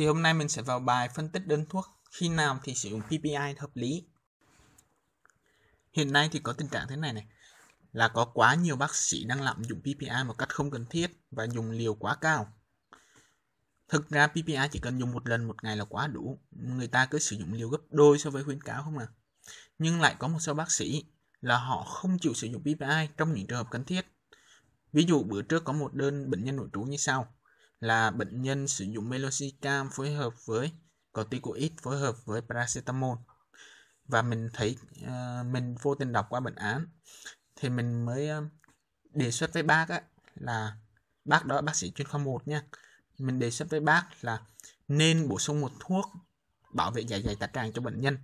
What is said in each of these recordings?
Thì hôm nay mình sẽ vào bài phân tích đơn thuốc khi nào thì sử dụng PPI hợp lý. Hiện nay thì có tình trạng thế này này là có quá nhiều bác sĩ đang lạm dụng PPI một cách không cần thiết và dùng liều quá cao. Thực ra PPI chỉ cần dùng một lần một ngày là quá đủ, người ta cứ sử dụng liều gấp đôi so với khuyến cáo không à. Nhưng lại có một số bác sĩ là họ không chịu sử dụng PPI trong những trường hợp cần thiết. Ví dụ bữa trước có một đơn bệnh nhân nội trú như sau là bệnh nhân sử dụng meloxicam phối hợp với corticoid phối hợp với paracetamol và mình thấy uh, mình vô tình đọc qua bệnh án thì mình mới uh, đề xuất với bác á, là bác đó bác sĩ chuyên khoa 1 nha mình đề xuất với bác là nên bổ sung một thuốc bảo vệ dạ dày tá tràng cho bệnh nhân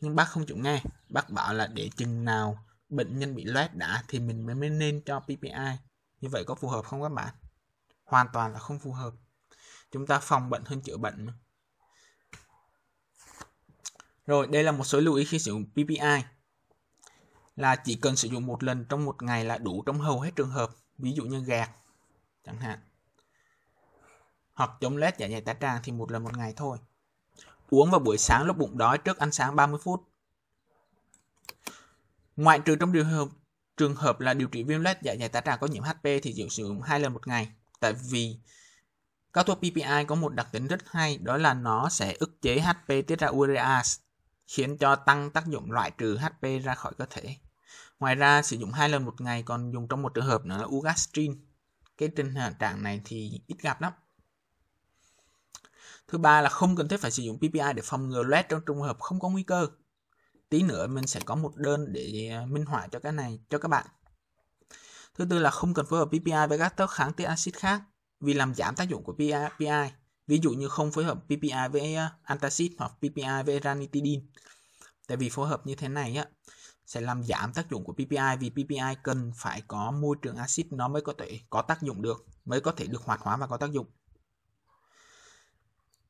nhưng bác không chịu nghe bác bảo là để chừng nào bệnh nhân bị loét đã thì mình mới nên cho PPI như vậy có phù hợp không các bạn hoàn toàn là không phù hợp chúng ta phòng bệnh hơn chữa bệnh Rồi, đây là một số lưu ý khi sử dụng PPI. Là chỉ cần sử dụng một lần trong một ngày là đủ trong hầu hết trường hợp, ví dụ như gạt chẳng hạn. Hoặc chống lết dạ dày tá tràng thì một lần một ngày thôi. Uống vào buổi sáng lúc bụng đói trước ăn sáng 30 phút. Ngoại trừ trong trường hợp trường hợp là điều trị viêm lết dạ dày tá tràng có nhiễm HP thì chỉ sử dụng hai lần một ngày tại vì cao thuốc PPI có một đặc tính rất hay đó là nó sẽ ức chế HP tiết ra urease khiến cho tăng tác dụng loại trừ HP ra khỏi cơ thể. Ngoài ra sử dụng hai lần một ngày còn dùng trong một trường hợp nữa là ugastrin. Cái tình trạng này thì ít gặp lắm. Thứ ba là không cần thiết phải sử dụng PPI để phòng ngừa loét trong trường hợp không có nguy cơ. Tí nữa mình sẽ có một đơn để ờ, minh họa cho cái này cho các bạn. Thứ tư là không cần phối hợp PPI với các thuốc kháng tiết axit khác vì làm giảm tác dụng của PPI. Ví dụ như không phối hợp PPI với ờ, antacid hoặc PPI với ranitidine. Tại vì phối hợp như thế này á, sẽ làm giảm tác dụng của PPI vì PPI cần phải có môi trường axit nó mới có thể có tác dụng được, mới có thể được hoạt hóa và có tác dụng.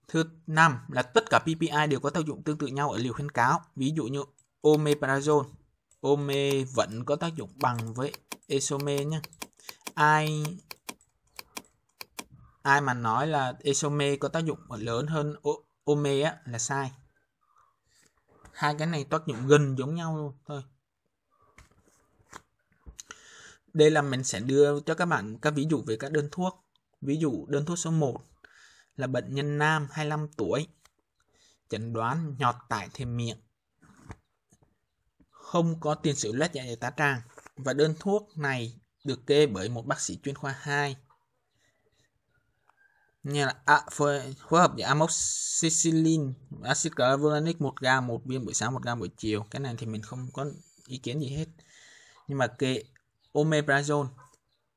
Thứ năm là tất cả PPI đều có tác dụng tương tự nhau ở liều khuyến cáo. Ví dụ như omeprazole, ome vẫn có tác dụng bằng với isome nhé ai ai mà nói là isome có tác dụng lớn hơn ome á là sai hai cái này tác dụng gần giống nhau luôn thôi đây là mình sẽ đưa cho các bạn các ví dụ về các đơn thuốc ví dụ đơn thuốc số 1 là bệnh nhân nam 25 tuổi chẩn đoán nhọt tại thêm miệng không có tiền sử loét dạ dày tá tràng và đơn thuốc này được kê bởi một bác sĩ chuyên khoa 2 như là à, phối, phối hợp với amoxicillin acid clavulanic 1 g một viên buổi sáng 1 g buổi chiều cái này thì mình không có ý kiến gì hết nhưng mà kệ omeprazole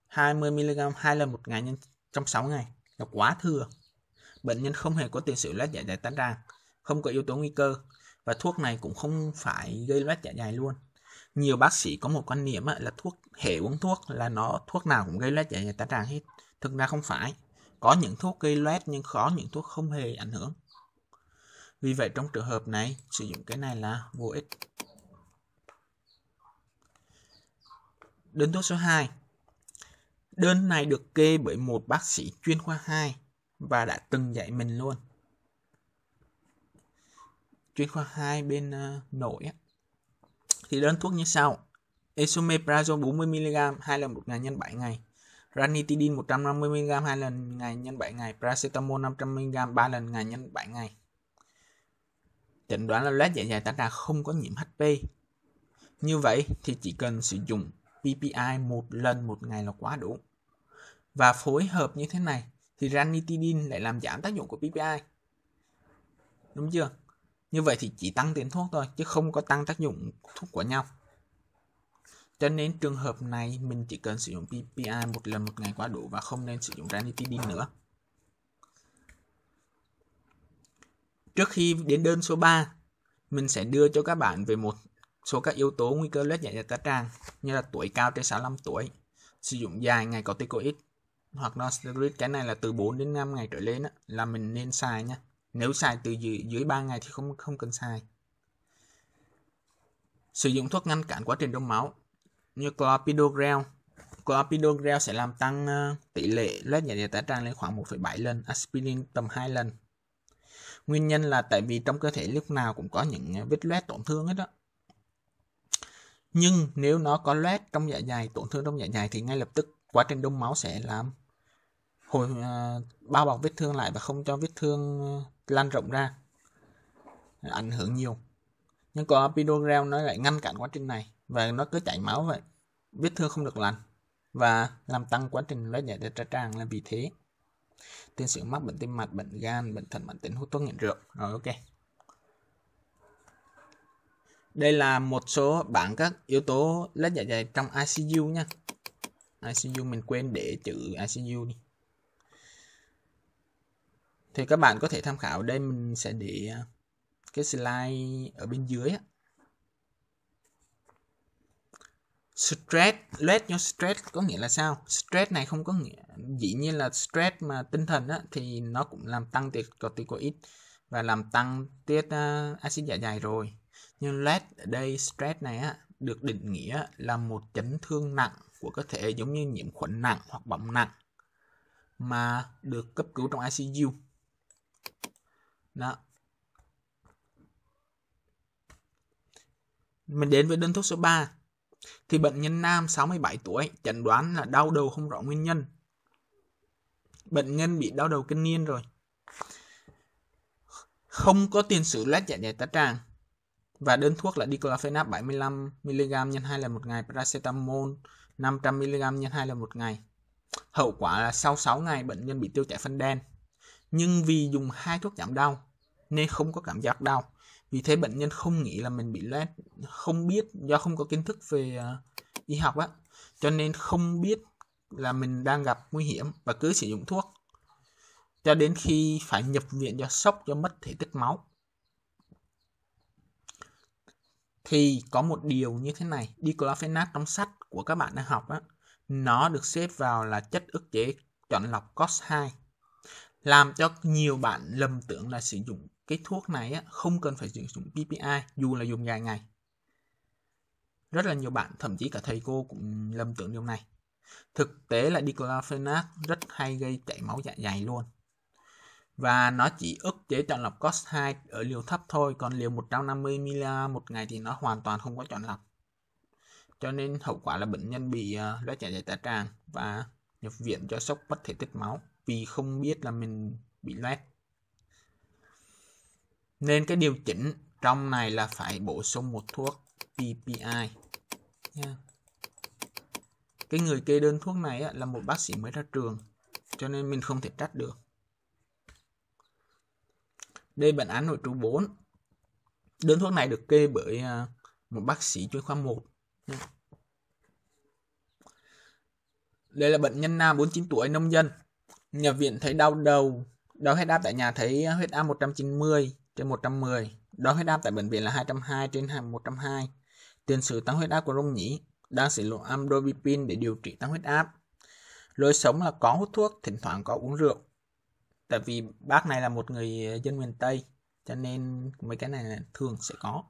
20 mg hai lần một ngày nhân trong 6 ngày là quá thừa bệnh nhân không hề có tiền sử loét dạ dày tán tràng không có yếu tố nguy cơ và thuốc này cũng không phải gây loét dạ dày luôn nhiều bác sĩ có một quan niệm là thuốc hệ uống thuốc là nó thuốc nào cũng gây loét dạ dày tá tràng hết thực ra không phải có những thuốc gây loét nhưng khó những thuốc không hề ảnh hưởng vì vậy trong trường hợp này sử dụng cái này là vô ích đơn thuốc số 2 đơn này được kê bởi một bác sĩ chuyên khoa 2 và đã từng dạy mình luôn chuyên khoa 2 bên uh, nội ấy thì đơn thuốc như sau. Esomeprazole 40mg 2 lần một ngày nhân 7 ngày. Ranitidine 150mg 2 lần ngày nhân 7 ngày. Paracetamol 500mg 3 lần ngày nhân 7 ngày. Chẩn đoán là loét dạ dày tá tràng không có nhiễm HP. Như vậy thì chỉ cần sử dụng PPI một lần một ngày là quá đủ. Và phối hợp như thế này thì ranitidine lại làm giảm tác dụng của PPI. Đúng chưa? Như vậy thì chỉ tăng tiền thuốc thôi, chứ không có tăng tác dụng thuốc của nhau. Cho nên trường hợp này mình chỉ cần sử dụng PPI một lần một ngày quá đủ và không nên sử dụng ranitidine nữa. Trước khi đến đơn số 3, mình sẽ đưa cho các bạn về một số các yếu tố nguy cơ loét dạ dày tá tràng như là tuổi cao trên 65 tuổi, sử dụng dài ngày corticoid hoặc nonsteroid cái này là từ 4 đến 5 ngày trở lên đó, là mình nên xài nhé. Nếu xài từ dưới, dưới 3 ngày thì không không cần xài. Sử dụng thuốc ngăn cản quá trình đông máu như clopidogrel. Clopidogrel sẽ làm tăng ờ, tỷ lệ loét dạ dày tá tràng lên khoảng 1,7 lần, aspirin tầm 2 lần. Nguyên nhân là tại vì trong cơ thể lúc nào cũng có những ờ, vết loét tổn thương hết đó. Nhưng nếu nó có loét trong dạ dày, tổn thương trong dạ dày thì ngay lập tức quá trình đông máu sẽ làm hồi uh, bao bọc vết thương lại và không cho vết thương lan rộng ra ảnh hưởng nhiều nhưng còn epidural nó lại ngăn cản quá trình này và nó cứ chảy máu vậy vết thương không được lành và làm tăng quá trình loét giải đại tràng là vì thế tiên sử mắc bệnh tim mạch bệnh gan bệnh thận mãn tính hút thuốc nghiện rượu rồi ok đây là một số bảng các yếu tố lết dạ dày trong ICU nha ICU mình quên để chữ ICU đi thì các bạn có thể tham khảo đây mình sẽ để à, cái slide ở bên dưới stress let your stress có nghĩa là sao stress này không có nghĩa dĩ nhiên là stress mà tinh thần á, thì nó cũng làm tăng tiết corticoid và làm tăng tiết uh, axit dạ dày rồi nhưng let ở đây stress này á, được định nghĩa là một chấn thương nặng của cơ thể giống như nhiễm khuẩn nặng hoặc bỏng nặng mà được cấp cứu trong ICU đó mình đến với đơn thuốc số 3 thì bệnh nhân nam 67 tuổi chẩn đoán là đau đầu không rõ nguyên nhân bệnh nhân bị đau đầu kinh niên rồi không có tiền sử loét dạ dày tá tràng và đơn thuốc là diclofenac 75 mg nhân 2 lần một ngày, paracetamol 500 mg nhân 2 lần một ngày. Hậu quả là sau 6 ngày bệnh nhân bị tiêu chảy phân đen nhưng vì dùng hai thuốc giảm đau nên không có cảm giác đau vì thế bệnh nhân không nghĩ là mình bị loét không biết do không có kiến thức về uh, y học á cho nên không biết là mình đang gặp nguy hiểm và cứ sử dụng thuốc cho đến khi phải nhập viện do sốc do mất thể tích máu thì có một điều như thế này diclofenac trong sách của các bạn đang học á nó được xếp vào là chất ức chế chọn lọc COX2 làm cho nhiều bạn lầm tưởng là sử dụng cái thuốc này á, không cần phải sử dụng PPI dù là dùng dài ngày. Rất là nhiều bạn, thậm chí cả thầy cô cũng lầm tưởng điều này. Thực tế là diclofenac rất hay gây chảy máu dạ dày luôn. Và nó chỉ ức chế chọn lọc COX-2 ở liều thấp thôi, còn liều 150mg một ngày thì nó hoàn toàn không có chọn lọc. Cho nên hậu quả là bệnh nhân bị ờ, loét dạ dày tá tràng và nhập viện cho sốc mất thể tích máu vì không biết là mình bị lag nên cái điều chỉnh trong này là phải bổ sung một thuốc PPI nha. Cái người kê đơn thuốc này là một bác sĩ mới ra trường cho nên mình không thể trách được. Đây bệnh án nội trú 4. Đơn thuốc này được kê bởi à, một bác sĩ chuyên khoa 1. Nha. Đây là bệnh nhân nam 49 tuổi nông dân Nhập viện thấy đau đầu, đo huyết áp tại nhà thấy huyết áp 190 trên 110, đo huyết áp tại bệnh viện là 220 trên 120. Tiền sử tăng huyết áp của Rung Nhĩ đang sử dụng amdopipin để điều trị tăng huyết áp. Lối sống là có hút thuốc, thỉnh thoảng có uống rượu. Tại vì bác này là một người dân miền Tây, cho nên mấy cái này thường sẽ có.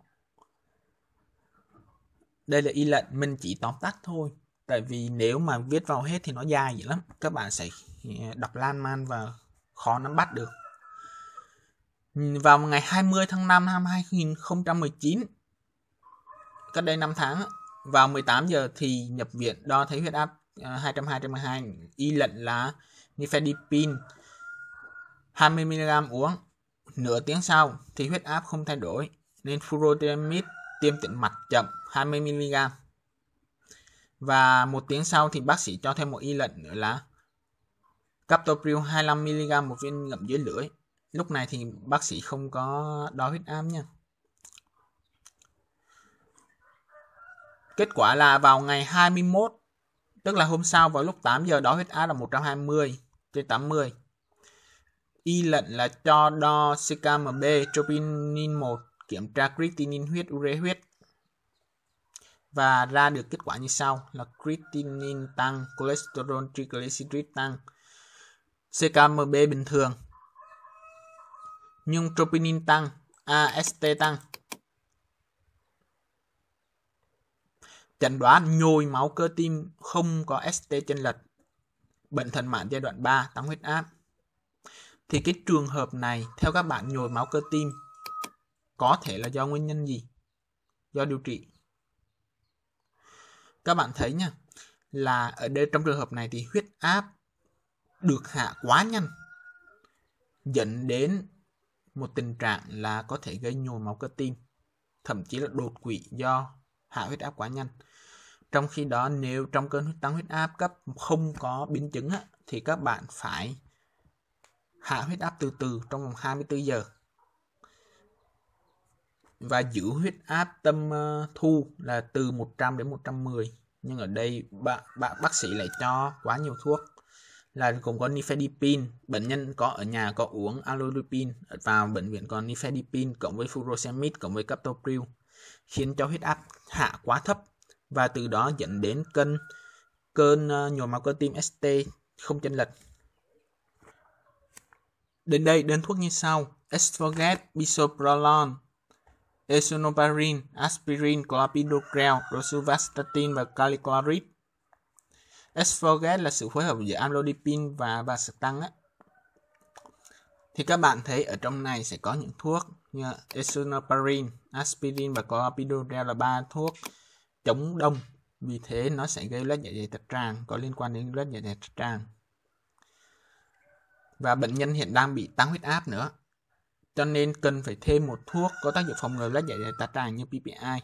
Đây là y lệnh, mình chỉ tóm tắt thôi. Tại vì nếu mà viết vào hết thì nó dài dữ lắm. Các bạn sẽ đọc lan man và khó nắm bắt được. Vào ngày 20 tháng 5 năm 2019, cách đây 5 tháng, vào 18 giờ thì nhập viện đo thấy huyết áp 220 à, 212 y lệnh là nifedipine 20 mg uống. Nửa tiếng sau thì huyết áp không thay đổi nên furotemid tiêm tĩnh mạch chậm 20 mg. Và một tiếng sau thì bác sĩ cho thêm một y lệnh nữa là captopril 25mg một viên ngậm dưới lưỡi lúc này thì bác sĩ không có đo huyết áp nha kết quả là vào ngày 21 tức là hôm sau vào lúc 8 giờ đo huyết áp là 120 trên 80 y lệnh là cho đo CKMB troponin 1 kiểm tra creatinine huyết ure huyết và ra được kết quả như sau là creatinine tăng, cholesterol triglyceride tăng, CKMB bình thường. Nhưng troponin tăng, AST tăng. Chẩn đoán nhồi máu cơ tim không có ST chênh lệch. Bệnh thận mạng giai đoạn 3 tăng huyết áp. Thì cái trường hợp này theo các bạn nhồi máu cơ tim có thể là do nguyên nhân gì? Do điều trị. Các bạn thấy nha, là ở đây trong trường hợp này thì huyết áp được hạ quá nhanh dẫn đến một tình trạng là có thể gây nhồi máu cơ tim thậm chí là đột quỵ do hạ huyết áp quá nhanh trong khi đó nếu trong cơn tăng huyết áp cấp không có biến chứng thì các bạn phải hạ huyết áp từ từ trong vòng 24 giờ và giữ huyết áp tâm ờ, thu là từ 100 đến 110 nhưng ở đây bạn bác, bác sĩ lại cho quá nhiều thuốc là cũng có nifedipine bệnh nhân có ở nhà có uống alodipine vào bệnh viện có nifedipine cộng với furosemide cộng với captopril khiến cho huyết áp hạ quá thấp và từ đó dẫn đến cơn cơn ờ, nhồi máu cơ tim ST không chênh lệch. Đến đây đơn thuốc như sau: Esforget, bisoprolol, esonoparin, aspirin, clopidogrel, rosuvastatin và caliclorid. Esforget là sự phối hợp giữa amlodipine và vasactan á. Thì các bạn thấy ở trong này sẽ có những thuốc như esenoparin, aspirin và clopidogrel là ba thuốc chống đông. Vì thế nó sẽ gây loét dạ dày trực tràng, có liên quan đến loét dạ dày trực tràng. Và bệnh nhân hiện đang bị tăng huyết áp nữa. Cho nên cần phải thêm một thuốc có tác dụng phòng ngừa loét dạ dày trực tràng như PPI.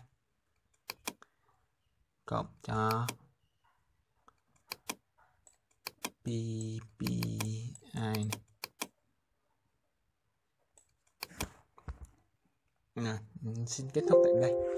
Cộng cho BB1 à, xin kết thúc tại đây